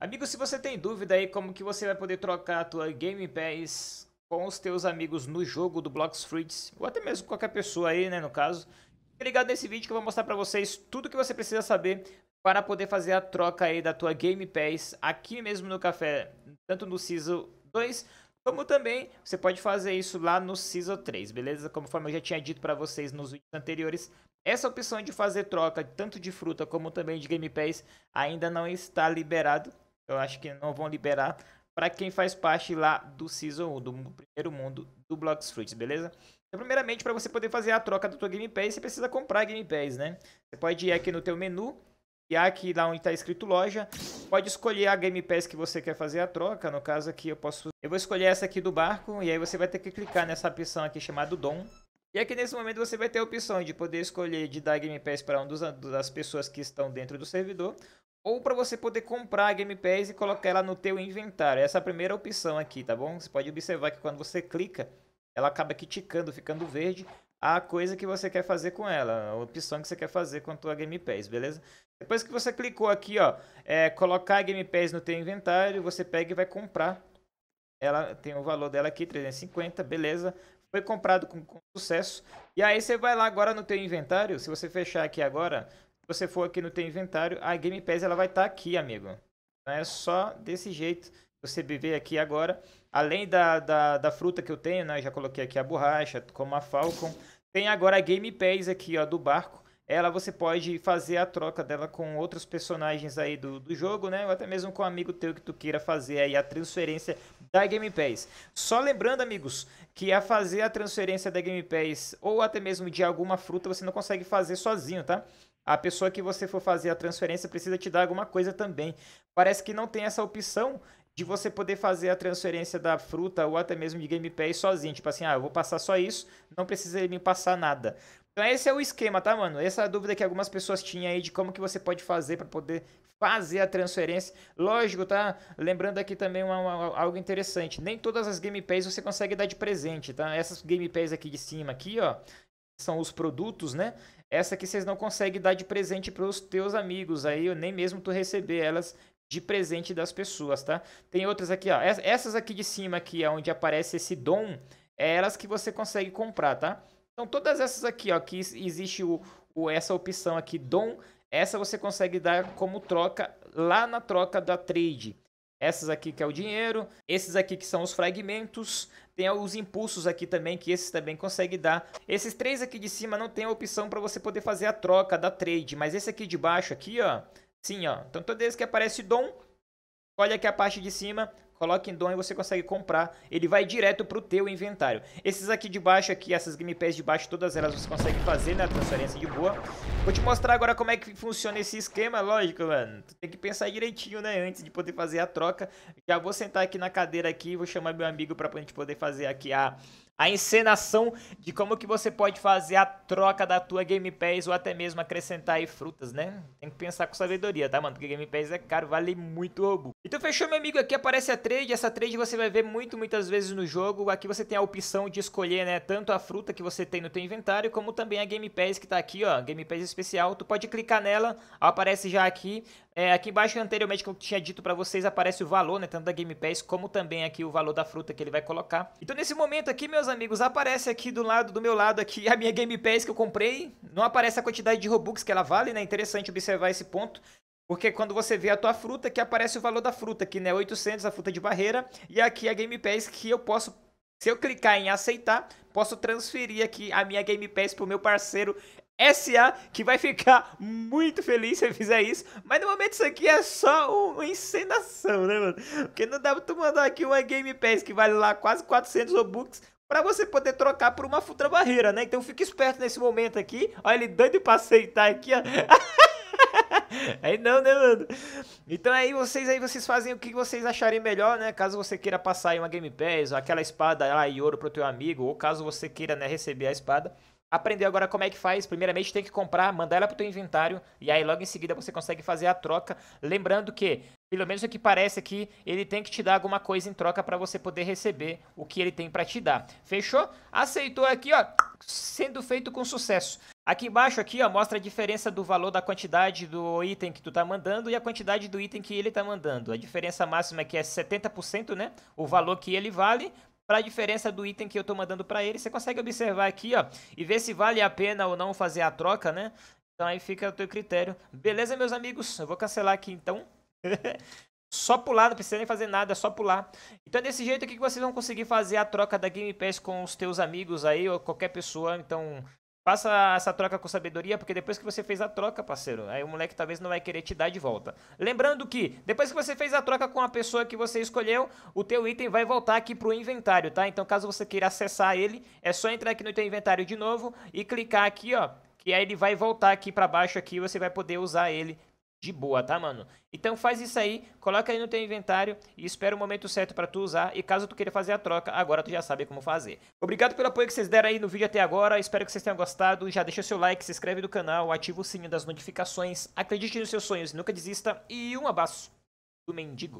Amigo, se você tem dúvida aí como que você vai poder trocar a tua Game Pass com os teus amigos no jogo do Blox Fruits, ou até mesmo qualquer pessoa aí, né, no caso, fica ligado nesse vídeo que eu vou mostrar pra vocês tudo que você precisa saber para poder fazer a troca aí da tua Game Pass aqui mesmo no café, tanto no Season 2, como também você pode fazer isso lá no Season 3, beleza? Conforme eu já tinha dito para vocês nos vídeos anteriores, essa opção de fazer troca tanto de fruta como também de Game Pass ainda não está liberado, eu acho que não vão liberar para quem faz parte lá do Season 1, do primeiro mundo do Blocks Fruits, beleza? Então, primeiramente, para você poder fazer a troca da seu Game Pass, você precisa comprar Game Pass, né? Você pode ir aqui no teu menu, e aqui lá onde está escrito loja, pode escolher a Game Pass que você quer fazer a troca. No caso aqui eu posso... Eu vou escolher essa aqui do barco, e aí você vai ter que clicar nessa opção aqui chamada Dom. E aqui nesse momento você vai ter a opção de poder escolher de dar Game Pass para um das pessoas que estão dentro do servidor, ou para você poder comprar a Game Pass e colocar ela no teu inventário. Essa é a primeira opção aqui, tá bom? Você pode observar que quando você clica, ela acaba aqui ticando, ficando verde, a coisa que você quer fazer com ela, a opção que você quer fazer com a tua Game Pass, beleza? Depois que você clicou aqui, ó, é, colocar a Game Pass no teu inventário, você pega e vai comprar. Ela tem o valor dela aqui, 350, beleza? Foi comprado com, com sucesso. E aí você vai lá agora no teu inventário, se você fechar aqui agora, você for aqui no teu inventário, a Game Pass ela vai estar tá aqui, amigo. Não é só desse jeito você beber aqui agora. Além da, da, da fruta que eu tenho, né? Eu já coloquei aqui a borracha, como a Falcon. Tem agora a Game Pass aqui, ó, do barco. Ela você pode fazer a troca dela com outros personagens aí do, do jogo, né? Ou até mesmo com um amigo teu que tu queira fazer aí a transferência da Game Pass. Só lembrando, amigos, que a fazer a transferência da Game Pass ou até mesmo de alguma fruta você não consegue fazer sozinho, tá? a pessoa que você for fazer a transferência precisa te dar alguma coisa também. Parece que não tem essa opção de você poder fazer a transferência da fruta ou até mesmo de Game Pass sozinho. Tipo assim, ah, eu vou passar só isso, não precisa ele me passar nada. Então esse é o esquema, tá, mano? Essa é a dúvida que algumas pessoas tinham aí de como que você pode fazer para poder fazer a transferência. Lógico, tá? Lembrando aqui também uma, uma, algo interessante. Nem todas as Game Pass você consegue dar de presente, tá? Essas Game Pass aqui de cima, aqui, ó, são os produtos, né? Essa aqui vocês não conseguem dar de presente para os teus amigos aí, nem mesmo tu receber elas de presente das pessoas, tá? Tem outras aqui, ó. Essas aqui de cima aqui, onde aparece esse dom, é elas que você consegue comprar, tá? Então todas essas aqui, ó, que existe o, o essa opção aqui, dom, essa você consegue dar como troca lá na troca da trade. Essas aqui que é o dinheiro, esses aqui que são os fragmentos, tem os impulsos aqui também, que esses também consegue dar. Esses três aqui de cima não tem a opção para você poder fazer a troca da trade, mas esse aqui de baixo aqui, ó, sim, ó. Então toda vez que aparece dom, Olha aqui a parte de cima, coloque em dom e você consegue comprar. Ele vai direto pro teu inventário. Esses aqui de baixo, aqui, essas gamepads de baixo, todas elas você consegue fazer, né? Transferência de boa. Vou te mostrar agora como é que funciona esse esquema, lógico, mano. Tu tem que pensar direitinho, né? Antes de poder fazer a troca. Já vou sentar aqui na cadeira aqui, vou chamar meu amigo pra gente poder fazer aqui a a encenação de como que você pode fazer a troca da tua Game Pass ou até mesmo acrescentar aí frutas, né? Tem que pensar com sabedoria, tá, mano? Porque Game Pass é caro, vale muito roubo. Então fechou, meu amigo, aqui aparece a trade. Essa trade você vai ver muito, muitas vezes no jogo. Aqui você tem a opção de escolher, né, tanto a fruta que você tem no teu inventário, como também a Game Pass que tá aqui, ó, Game Pass especial. Tu pode clicar nela, aparece já aqui é, aqui embaixo, anteriormente, que eu tinha dito para vocês, aparece o valor, né? Tanto da Game Pass, como também aqui o valor da fruta que ele vai colocar. Então, nesse momento aqui, meus amigos, aparece aqui do lado, do meu lado aqui, a minha Game Pass que eu comprei. Não aparece a quantidade de Robux que ela vale, né? Interessante observar esse ponto. Porque quando você vê a tua fruta, que aparece o valor da fruta, que né, 800 a fruta de barreira, e aqui a Game Pass que eu posso, se eu clicar em aceitar, posso transferir aqui a minha Game Pass pro meu parceiro SA, que vai ficar muito feliz se eu fizer isso. Mas no momento isso aqui é só uma encenação, né, mano? Porque não dá pra tu mandar aqui uma Game Pass que vale lá quase 400 Robux para você poder trocar por uma futura barreira, né? Então fique esperto nesse momento aqui. Olha ele dando pra aceitar aqui, ó. aí não, né, mano? Então aí vocês aí vocês fazem o que vocês acharem melhor, né? Caso você queira passar aí uma Game Pass, aquela espada lá e ouro pro teu amigo, ou caso você queira, né, receber a espada, Aprendeu agora como é que faz? Primeiramente tem que comprar, mandar ela pro teu inventário e aí logo em seguida você consegue fazer a troca. Lembrando que, pelo menos o que parece aqui, ele tem que te dar alguma coisa em troca para você poder receber o que ele tem para te dar. Fechou? Aceitou aqui, ó, sendo feito com sucesso. Aqui embaixo aqui, ó, mostra a diferença do valor da quantidade do item que tu tá mandando e a quantidade do item que ele tá mandando. A diferença máxima aqui é 70%, né? O valor que ele vale para a diferença do item que eu estou mandando para ele. Você consegue observar aqui, ó, e ver se vale a pena ou não fazer a troca, né? Então aí fica o teu critério. Beleza, meus amigos? Eu vou cancelar aqui então. Só pular, não precisa nem fazer nada, é só pular. Então é desse jeito aqui que vocês vão conseguir fazer a troca da Game Pass com os teus amigos aí ou qualquer pessoa. Então Faça essa troca com sabedoria, porque depois que você fez a troca, parceiro, aí o moleque talvez não vai querer te dar de volta. Lembrando que, depois que você fez a troca com a pessoa que você escolheu, o teu item vai voltar aqui pro inventário, tá? Então, caso você queira acessar ele, é só entrar aqui no teu inventário de novo e clicar aqui, ó, e aí ele vai voltar aqui para baixo aqui, você vai poder usar ele de boa, tá, mano? Então faz isso aí, coloca aí no teu inventário e espera o momento certo pra tu usar. E caso tu queira fazer a troca, agora tu já sabe como fazer. Obrigado pelo apoio que vocês deram aí no vídeo até agora. Espero que vocês tenham gostado. Já deixa o seu like, se inscreve no canal, ativa o sininho das notificações. Acredite nos seus sonhos, nunca desista. E um abraço do mendigo.